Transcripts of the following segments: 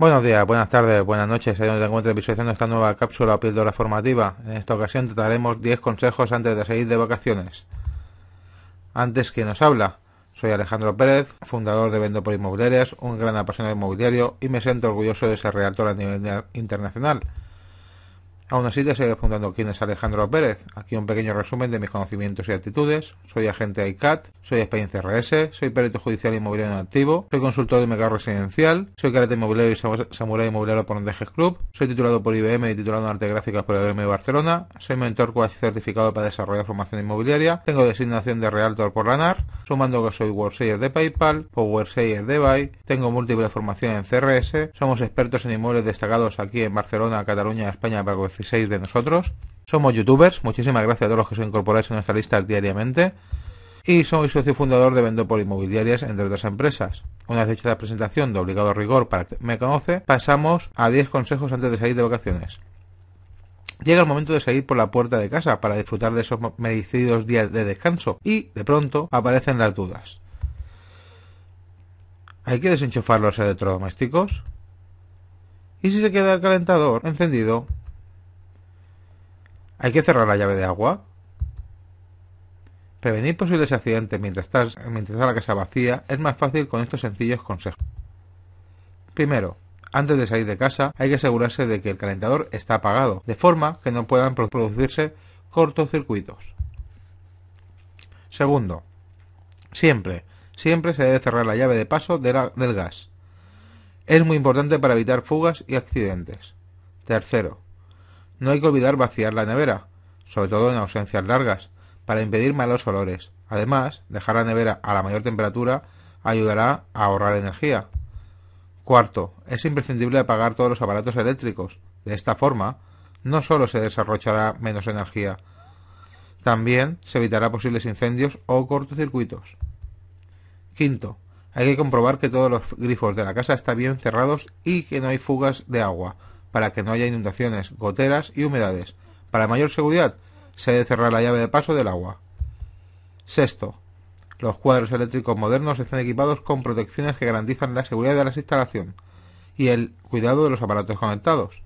Buenos días, buenas tardes, buenas noches. Ahí donde te visualizando esta nueva cápsula o píldora formativa. En esta ocasión trataremos 10 consejos antes de salir de vacaciones. Antes, que nos habla? Soy Alejandro Pérez, fundador de Vendo por Inmobiliarias, un gran apasionado inmobiliario y me siento orgulloso de ser realtor a nivel internacional. Aún así te seguiré preguntando quién es Alejandro Pérez. Aquí un pequeño resumen de mis conocimientos y actitudes. Soy agente ICAT, soy experiencia RS, soy perito judicial inmobiliario en activo, soy consultor de mercado residencial, soy carácter inmobiliario y samurai inmobiliario por Andejes Club, soy titulado por IBM y titulado en arte gráfica por IBM de Barcelona, soy mentor cuasi certificado para desarrollar formación inmobiliaria, tengo designación de Realtor por LANAR, sumando que soy WordSayer de PayPal, PowerShare pues de Buy, tengo múltiple formación en CRS, somos expertos en inmuebles destacados aquí en Barcelona, Cataluña, España, para 16 de nosotros. Somos youtubers, muchísimas gracias a todos los que se incorporáis en nuestra lista diariamente. Y soy socio fundador de por Inmobiliarias, entre otras empresas. Una vez hecha la presentación de obligado rigor para que me conoce, pasamos a 10 consejos antes de salir de vacaciones. Llega el momento de salir por la puerta de casa para disfrutar de esos merecidos días de descanso y, de pronto, aparecen las dudas. ¿Hay que desenchufar los electrodomésticos? ¿Y si se queda el calentador encendido? ¿Hay que cerrar la llave de agua? Prevenir posibles accidentes mientras estás, mientras está la casa vacía es más fácil con estos sencillos consejos. Primero, antes de salir de casa hay que asegurarse de que el calentador está apagado, de forma que no puedan producirse cortocircuitos. Segundo, siempre, siempre se debe cerrar la llave de paso del gas. Es muy importante para evitar fugas y accidentes. Tercero, no hay que olvidar vaciar la nevera, sobre todo en ausencias largas, para impedir malos olores. Además, dejar la nevera a la mayor temperatura ayudará a ahorrar energía. Cuarto, es imprescindible apagar todos los aparatos eléctricos. De esta forma, no solo se desarrollará menos energía, también se evitará posibles incendios o cortocircuitos. Quinto, hay que comprobar que todos los grifos de la casa están bien cerrados y que no hay fugas de agua, para que no haya inundaciones, goteras y humedades. Para mayor seguridad, se debe cerrar la llave de paso del agua. Sexto, los cuadros eléctricos modernos están equipados con protecciones que garantizan la seguridad de la instalación y el cuidado de los aparatos conectados.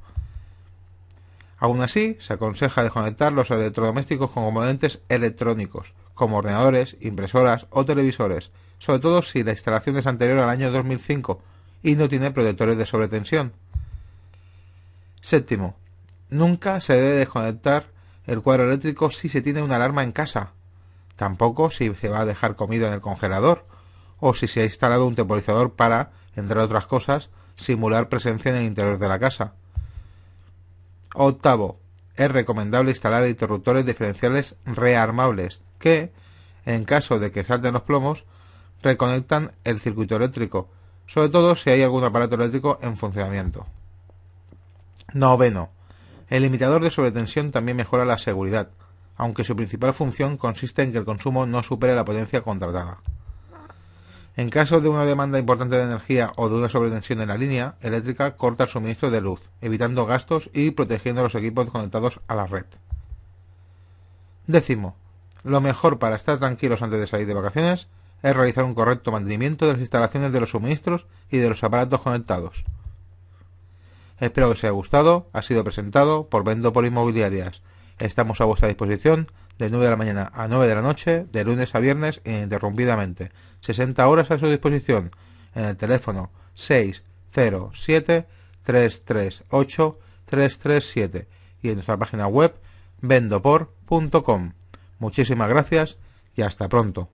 Aún así, se aconseja desconectar los electrodomésticos con componentes electrónicos, como ordenadores, impresoras o televisores, sobre todo si la instalación es anterior al año 2005 y no tiene protectores de sobretensión. Séptimo, nunca se debe desconectar el cuadro eléctrico si se tiene una alarma en casa, tampoco si se va a dejar comida en el congelador o si se ha instalado un temporizador para, entre otras cosas, simular presencia en el interior de la casa. Octavo, es recomendable instalar interruptores diferenciales rearmables que, en caso de que salten los plomos, reconectan el circuito eléctrico, sobre todo si hay algún aparato eléctrico en funcionamiento. Noveno, el limitador de sobretensión también mejora la seguridad, aunque su principal función consiste en que el consumo no supere la potencia contratada. En caso de una demanda importante de energía o de una sobretensión en la línea eléctrica, corta el suministro de luz, evitando gastos y protegiendo los equipos conectados a la red. Décimo. Lo mejor para estar tranquilos antes de salir de vacaciones es realizar un correcto mantenimiento de las instalaciones de los suministros y de los aparatos conectados. Espero que os haya gustado. Ha sido presentado por Vendo por Inmobiliarias. Estamos a vuestra disposición de 9 de la mañana a 9 de la noche, de lunes a viernes ininterrumpidamente. 60 horas a su disposición en el teléfono 607-338-337 y en nuestra página web vendopor.com. Muchísimas gracias y hasta pronto.